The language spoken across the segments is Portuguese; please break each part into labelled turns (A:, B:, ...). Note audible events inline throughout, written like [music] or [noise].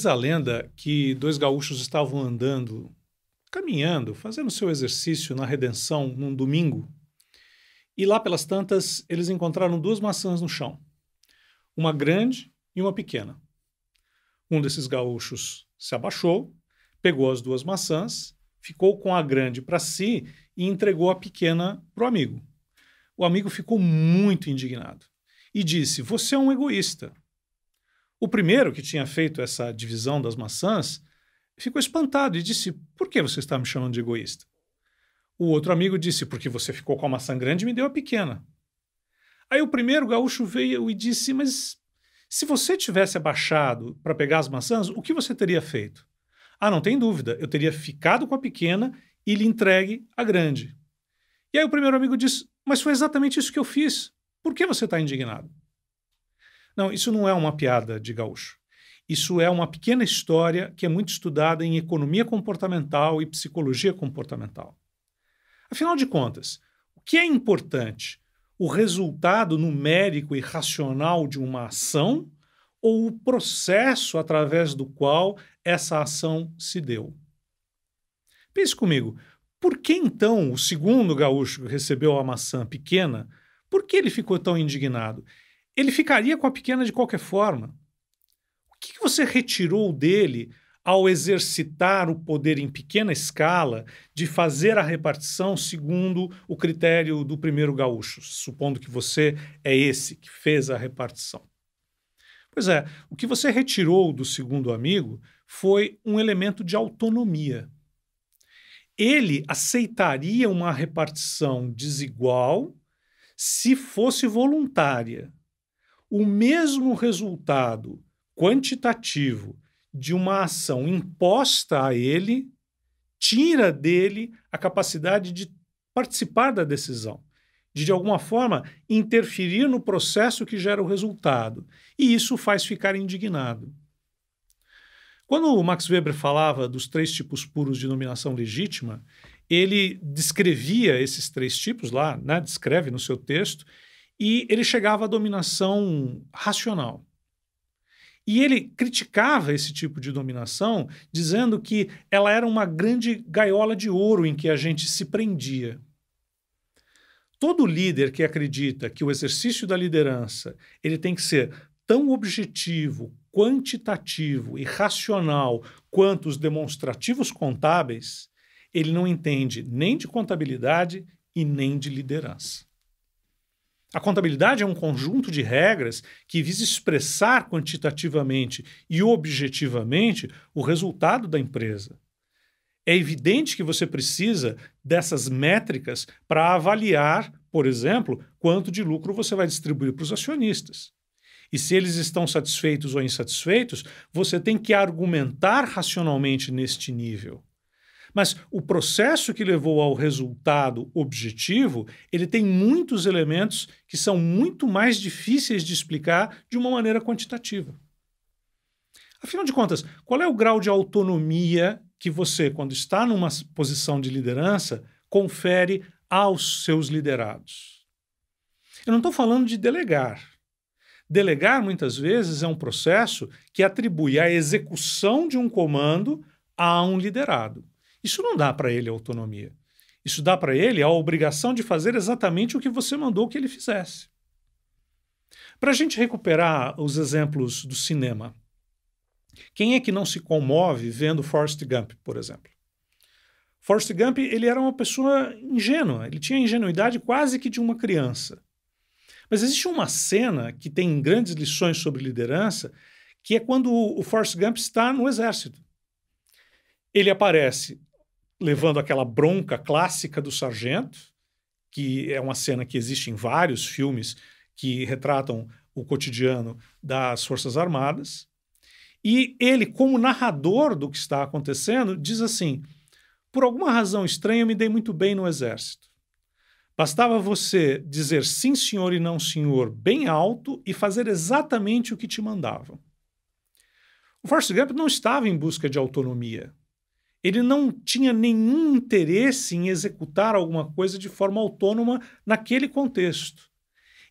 A: Diz a lenda que dois gaúchos estavam andando, caminhando, fazendo seu exercício na redenção num domingo. E lá pelas tantas, eles encontraram duas maçãs no chão, uma grande e uma pequena. Um desses gaúchos se abaixou, pegou as duas maçãs, ficou com a grande para si e entregou a pequena para o amigo. O amigo ficou muito indignado e disse: Você é um egoísta. O primeiro, que tinha feito essa divisão das maçãs, ficou espantado e disse: Por que você está me chamando de egoísta? O outro amigo disse: Porque você ficou com a maçã grande e me deu a pequena. Aí o primeiro gaúcho veio e disse: Mas se você tivesse abaixado para pegar as maçãs, o que você teria feito? Ah, não tem dúvida, eu teria ficado com a pequena e lhe entregue a grande. E aí o primeiro amigo disse: Mas foi exatamente isso que eu fiz. Por que você está indignado? Não, isso não é uma piada de gaúcho. Isso é uma pequena história que é muito estudada em economia comportamental e psicologia comportamental. Afinal de contas, o que é importante? O resultado numérico e racional de uma ação ou o processo através do qual essa ação se deu? Pense comigo, por que então o segundo gaúcho recebeu a maçã pequena, por que ele ficou tão indignado? Ele ficaria com a pequena de qualquer forma. O que, você retirou dele ao exercitar o poder em pequena escala de fazer a repartição segundo o critério do primeiro gaúcho, supondo que você é esse que fez a repartição. Pois é, o que você retirou do segundo amigo foi um elemento de autonomia. Ele aceitaria uma repartição desigual se fosse voluntária o mesmo resultado quantitativo de uma ação imposta a ele tira dele a capacidade de participar da decisão, de de alguma forma interferir no processo que gera o resultado. E isso faz ficar indignado. Quando o Max Weber falava dos três tipos puros de nominação legítima, ele descrevia esses três tipos lá, né, descreve no seu texto, e ele chegava à dominação racional. E ele criticava esse tipo de dominação, dizendo que ela era uma grande gaiola de ouro em que a gente se prendia. Todo líder que acredita que o exercício da liderança ele tem que ser tão objetivo, quantitativo e racional quanto os demonstrativos contábeis, ele não entende nem de contabilidade e nem de liderança. A contabilidade é um conjunto de regras que visa expressar quantitativamente e objetivamente o resultado da empresa. É evidente que você precisa dessas métricas para avaliar, por exemplo, quanto de lucro você vai distribuir para os acionistas. E se eles estão satisfeitos ou insatisfeitos, você tem que argumentar racionalmente neste nível. Mas o processo que levou ao resultado objetivo, ele tem muitos elementos que são muito mais difíceis de explicar de uma maneira quantitativa. Afinal de contas, qual é o grau de autonomia que você, quando está numa posição de liderança, confere aos seus liderados? Eu não estou falando de delegar. Delegar, muitas vezes, é um processo que atribui a execução de um comando a um liderado. Isso não dá para ele autonomia. Isso dá para ele a obrigação de fazer exatamente o que você mandou que ele fizesse. Para a gente recuperar os exemplos do cinema, quem é que não se comove vendo Forrest Gump, por exemplo? Forrest Gump ele era uma pessoa ingênua, ele tinha a ingenuidade quase que de uma criança. Mas existe uma cena que tem grandes lições sobre liderança, que é quando o Forrest Gump está no exército. Ele aparece levando aquela bronca clássica do sargento, que é uma cena que existe em vários filmes que retratam o cotidiano das Forças Armadas. E ele, como narrador do que está acontecendo, diz assim: Por alguma razão estranha, eu me dei muito bem no exército. Bastava você dizer sim, senhor e não, senhor, bem alto e fazer exatamente o que te mandavam. O Forrest Gump não estava em busca de autonomia ele não tinha nenhum interesse em executar alguma coisa de forma autônoma naquele contexto.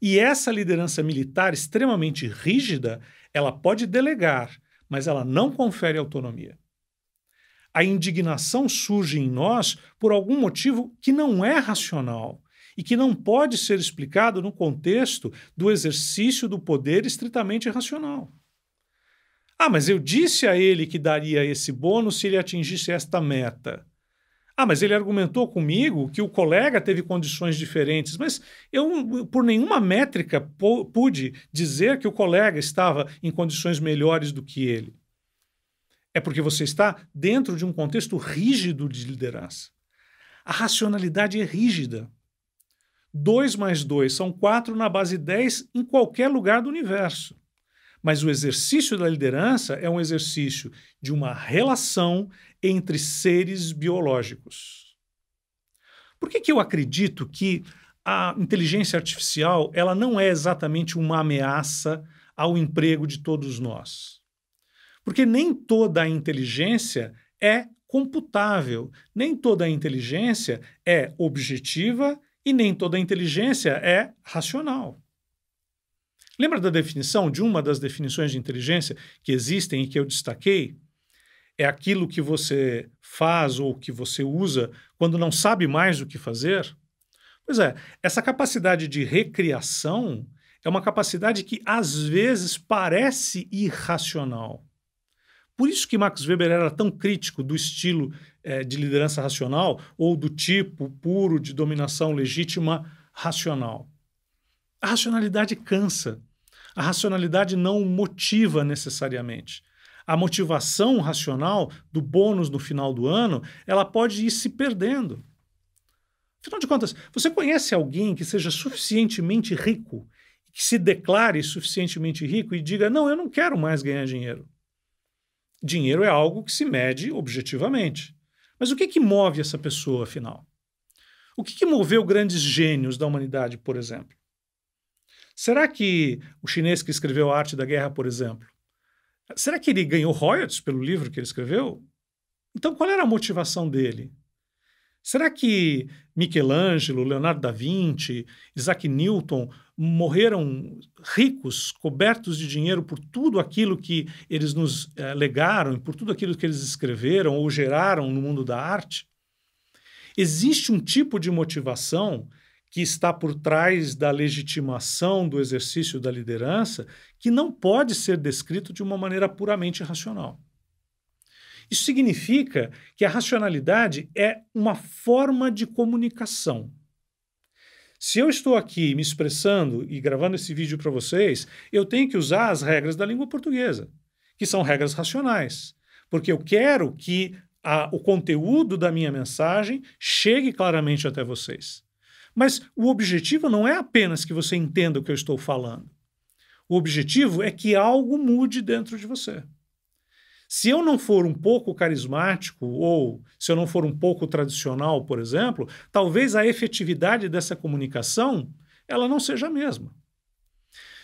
A: E essa liderança militar extremamente rígida, ela pode delegar, mas ela não confere autonomia. A indignação surge em nós por algum motivo que não é racional e que não pode ser explicado no contexto do exercício do poder estritamente racional. Ah, mas eu disse a ele que daria esse bônus se ele atingisse esta meta. Ah, mas ele argumentou comigo que o colega teve condições diferentes, mas eu, por nenhuma métrica, pude dizer que o colega estava em condições melhores do que ele. É porque você está dentro de um contexto rígido de liderança. A racionalidade é rígida. 2 mais 2 são 4 na base 10 em qualquer lugar do universo. Mas o exercício da liderança é um exercício de uma relação entre seres biológicos. Por que, que eu acredito que a inteligência artificial ela não é exatamente uma ameaça ao emprego de todos nós? Porque nem toda a inteligência é computável, nem toda a inteligência é objetiva e nem toda a inteligência é racional. Lembra da definição, de uma das definições de inteligência que existem e que eu destaquei? É aquilo que você faz ou que você usa quando não sabe mais o que fazer? Pois é, essa capacidade de recriação é uma capacidade que às vezes parece irracional. Por isso que Max Weber era tão crítico do estilo é, de liderança racional ou do tipo puro de dominação legítima racional. A racionalidade cansa. A racionalidade não motiva necessariamente. A motivação racional do bônus no final do ano, ela pode ir se perdendo. Afinal de contas, você conhece alguém que seja suficientemente rico, que se declare suficientemente rico e diga: não, eu não quero mais ganhar dinheiro. Dinheiro é algo que se mede objetivamente. Mas o que, que move essa pessoa, afinal? O que, que moveu grandes gênios da humanidade, por exemplo? Será que o chinês que escreveu A Arte da Guerra, por exemplo, será que ele ganhou royalties pelo livro que ele escreveu? Então, qual era a motivação dele? Será que Michelangelo, Leonardo da Vinci, Isaac Newton morreram ricos, cobertos de dinheiro por tudo aquilo que eles nos eh, legaram, por tudo aquilo que eles escreveram ou geraram no mundo da arte? Existe um tipo de motivação que está por trás da legitimação do exercício da liderança que não pode ser descrito de uma maneira puramente racional. Isso significa que a racionalidade é uma forma de comunicação. Se eu estou aqui me expressando e gravando esse vídeo para vocês, eu tenho que usar as regras da língua portuguesa, que são regras racionais, porque eu quero que a, o conteúdo da minha mensagem chegue claramente até vocês. Mas o objetivo não é apenas que você entenda o que eu estou falando. O objetivo é que algo mude dentro de você. Se eu não for um pouco carismático ou se eu não for um pouco tradicional, por exemplo, talvez a efetividade dessa comunicação ela não seja a mesma.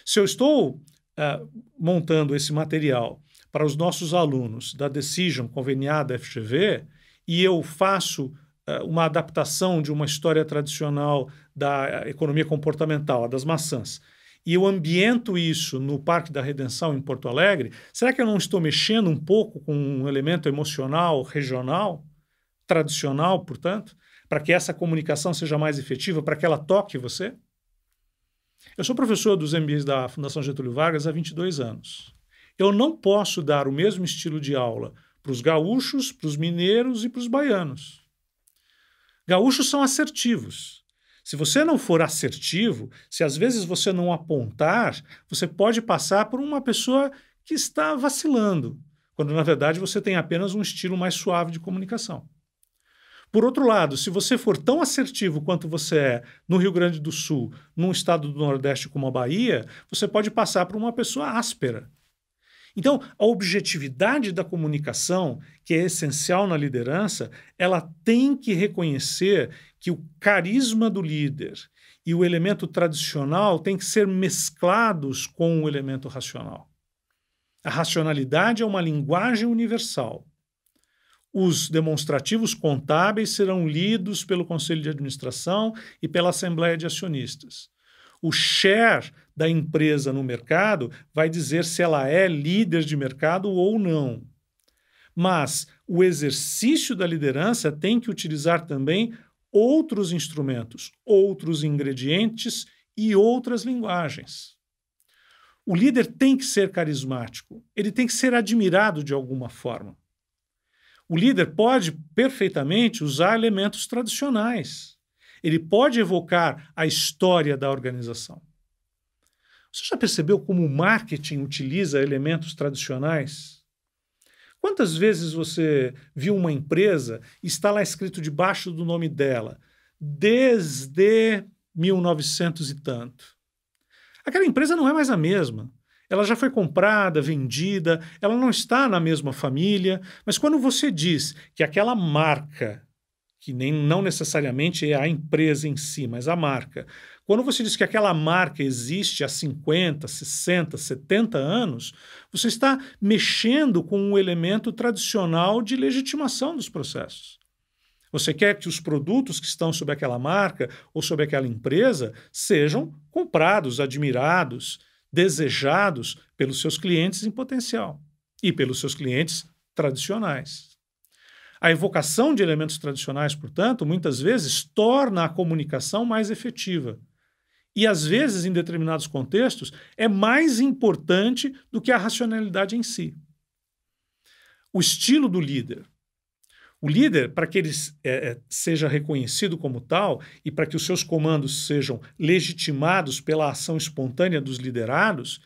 A: Se eu estou uh, montando esse material para os nossos alunos da Decision conveniada FGV e eu faço eh, uma adaptação de uma história tradicional da eh, economia comportamental, a das maçãs, e eu ambiento isso no Parque da Redenção em Porto Alegre, será que eu não estou mexendo um pouco com um elemento emocional, regional, tradicional, portanto, para que essa comunicação seja mais efetiva, para que ela toque você? Eu sou professor dos MBAs da Fundação Getúlio Vargas há 22 anos. Eu não posso dar o mesmo estilo de aula para os gaúchos, para os mineiros e para os baianos. Gaúchos são assertivos. Se você não for assertivo, se às vezes você não apontar, você pode passar por uma pessoa que está vacilando, quando na verdade você tem apenas um estilo mais suave de comunicação. Por outro lado, se você for tão assertivo quanto você é no Rio Grande do Sul, num estado do Nordeste como a Bahia, você pode passar por uma pessoa áspera, então, a objetividade da comunicação, que é essencial na liderança, ela tem que reconhecer que o carisma do líder e o elemento tradicional têm que ser mesclados com o elemento racional. A racionalidade é uma linguagem universal. Os demonstrativos contábeis serão lidos pelo Conselho de Administração e pela Assembleia de Acionistas. O share da empresa no mercado vai dizer se ela é líder de mercado ou não. Mas o exercício da liderança tem que utilizar também outros instrumentos, outros ingredientes e outras linguagens. O líder tem que ser carismático, ele tem que ser admirado de alguma forma. O líder pode perfeitamente usar elementos tradicionais. Ele pode evocar a história da organização. Você já percebeu como o marketing utiliza elementos tradicionais? Quantas vezes você viu uma empresa, está lá escrito debaixo do nome dela, desde 1900 e tanto? Aquela empresa não é mais a mesma. Ela já foi comprada, vendida, ela não está na mesma família, mas quando você diz que aquela marca que nem não necessariamente é a empresa em si, mas a marca. Quando você diz que aquela marca existe há 50, 60, 70 anos, você está mexendo com um elemento tradicional de legitimação dos processos. Você quer que os produtos que estão sob aquela marca ou sob aquela empresa sejam comprados, admirados, desejados pelos seus clientes em potencial e pelos seus clientes tradicionais. A evocação de elementos tradicionais, portanto, muitas vezes torna a comunicação mais efetiva. E às vezes, em determinados contextos, é mais importante do que a racionalidade em si. O estilo do líder. O líder, para que ele é, é seja reconhecido como tal e para que os seus comandos sejam legitimados pela ação espontânea dos liderados,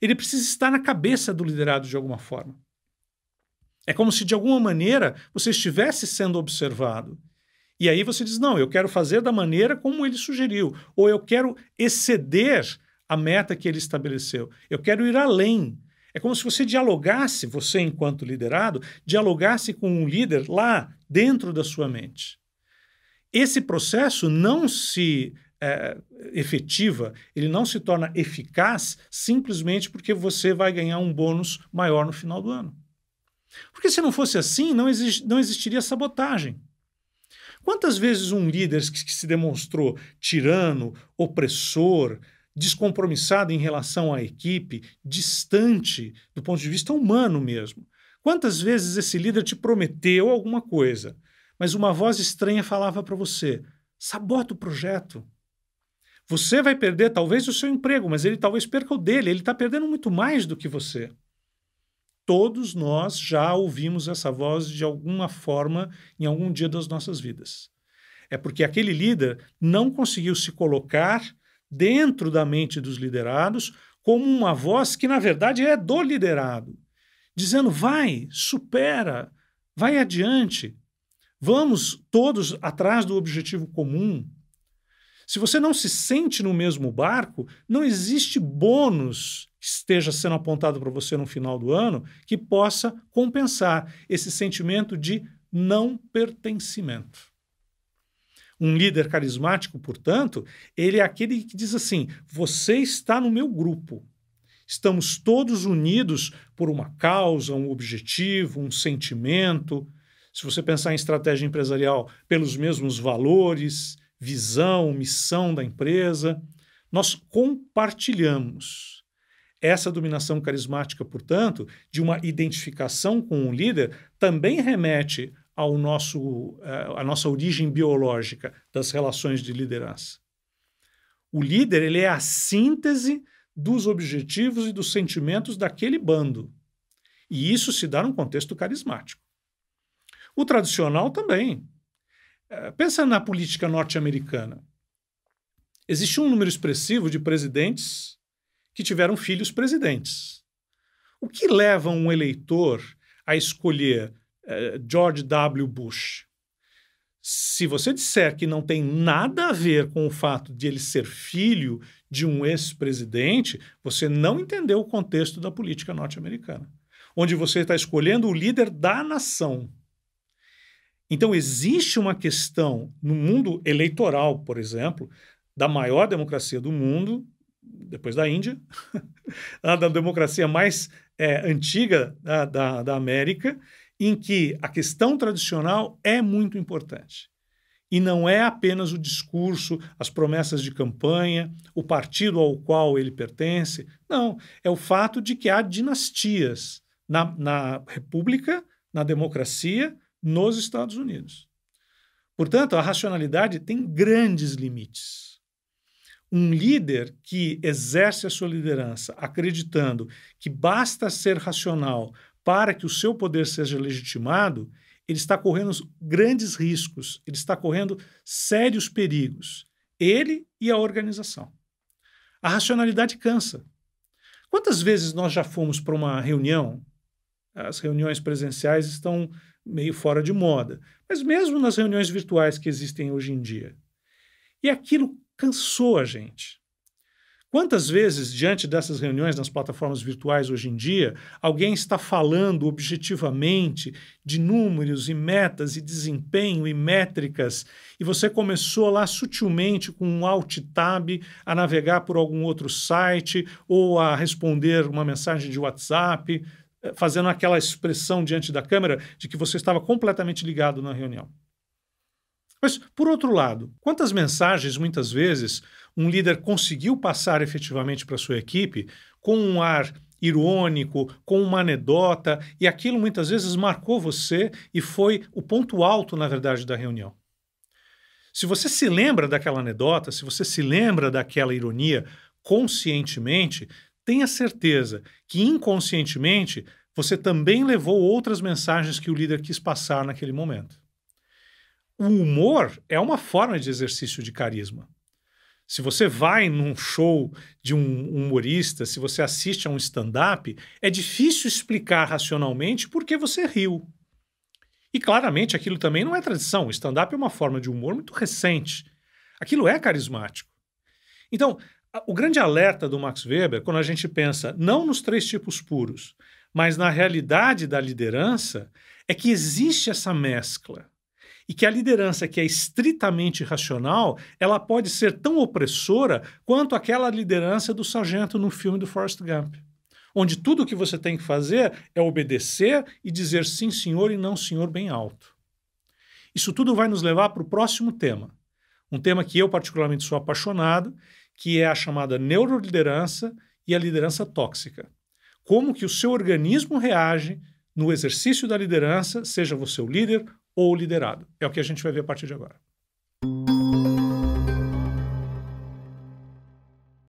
A: ele precisa estar na cabeça do liderado de alguma forma. É como se, de alguma maneira, você estivesse sendo observado. E aí você diz: não, eu quero fazer da maneira como ele sugeriu, ou eu quero exceder a meta que ele estabeleceu, eu quero ir além. É como se você dialogasse, você enquanto liderado, dialogasse com um líder lá dentro da sua mente. Esse processo não se é, efetiva, ele não se torna eficaz simplesmente porque você vai ganhar um bônus maior no final do ano. Porque se não fosse assim, não, exi não existiria sabotagem. Quantas vezes um líder que, que se demonstrou tirano, opressor, descompromissado em relação à equipe, distante do ponto de vista humano mesmo, quantas vezes esse líder te prometeu alguma coisa, mas uma voz estranha falava para você: sabota o projeto. Você vai perder talvez o seu emprego, mas ele talvez perca o dele. Ele está perdendo muito mais do que você todos nós já ouvimos essa voz de alguma forma em algum dia das nossas vidas. É porque aquele líder não conseguiu se colocar dentro da mente dos liderados como uma voz que, na verdade, é do liderado, dizendo: vai, supera, vai adiante, vamos todos atrás do objetivo comum. Se você não se sente no mesmo barco, não existe bônus esteja sendo apontado para você no final do ano que possa compensar esse sentimento de não pertencimento. Um líder carismático, portanto, ele é aquele que diz assim: você está no meu grupo. Estamos todos unidos por uma causa, um objetivo, um sentimento. Se você pensar em estratégia empresarial, pelos mesmos valores, visão, missão da empresa, nós compartilhamos essa dominação carismática, portanto, de uma identificação com um líder, também remete ao nosso, eh, à nossa origem biológica das relações de liderança. O líder ele é a síntese dos objetivos e dos sentimentos daquele bando. E isso se dá num contexto carismático. O tradicional também. Eh, pensa na política norte-americana. Existe um número expressivo de presidentes que tiveram filhos presidentes. O que leva um eleitor a escolher eh, George W. Bush? Se você disser que não tem nada a ver com o fato de ele ser filho de um ex-presidente, você não entendeu o contexto da política norte-americana, onde você está escolhendo o líder da nação. Então, existe uma questão no mundo eleitoral, por exemplo, da maior democracia do mundo, depois da Índia, a [laughs] né, da democracia mais é, antiga da, né, da, da América, em que a questão tradicional é muito importante. E não é apenas o discurso, as promessas de campanha, o partido ao qual ele pertence. Não, é o fato de que há dinastias na, na República, na democracia, nos Estados Unidos. Portanto, a racionalidade tem grandes limites. Um líder que exerce a sua liderança acreditando que basta ser racional para que o seu poder seja legitimado, ele está correndo grandes riscos, ele está correndo sérios perigos, ele e a organização. A racionalidade cansa. Quantas vezes nós já fomos para uma reunião? As reuniões presenciais estão meio fora de moda, mas mesmo nas reuniões virtuais que existem hoje em dia. E aquilo cansou a gente. Quantas vezes, diante dessas reuniões nas plataformas virtuais hoje em dia, alguém está falando objetivamente de números e metas e desempenho e métricas, e você começou lá sutilmente com um alt tab a navegar por algum outro site ou a responder uma mensagem de WhatsApp, eh, fazendo aquela expressão diante da câmera de que você estava completamente ligado na reunião. Mas, por outro lado, quantas mensagens muitas vezes um líder conseguiu passar efetivamente para sua equipe com um ar irônico, com uma anedota, e aquilo muitas vezes marcou você e foi o ponto alto, na verdade, da reunião. Se você se lembra daquela anedota, se você se lembra daquela ironia conscientemente, tenha certeza que inconscientemente você também levou outras mensagens que o líder quis passar naquele momento o humor é uma forma de exercício de carisma. Se você vai num show de um humorista, se você assiste a um stand-up, é difícil explicar racionalmente por que você riu. E claramente aquilo também não é tradição. O stand-up é uma forma de humor muito recente. Aquilo é carismático. Então, o grande alerta do Max Weber, quando a gente pensa não nos três tipos puros, mas na realidade da liderança, é que existe essa mescla e que a liderança que é estritamente racional, ela pode ser tão opressora quanto aquela liderança do sargento no filme do Forrest Gump, onde tudo o que você tem que fazer é obedecer e dizer sim senhor e não senhor bem alto. Isso tudo vai nos levar para o próximo tema, um tema que eu particularmente sou apaixonado, que é a chamada neuroliderança e a liderança tóxica. Como que o seu organismo reage no exercício da liderança, seja você o líder ou liderado. É o que a gente vai ver a partir de agora.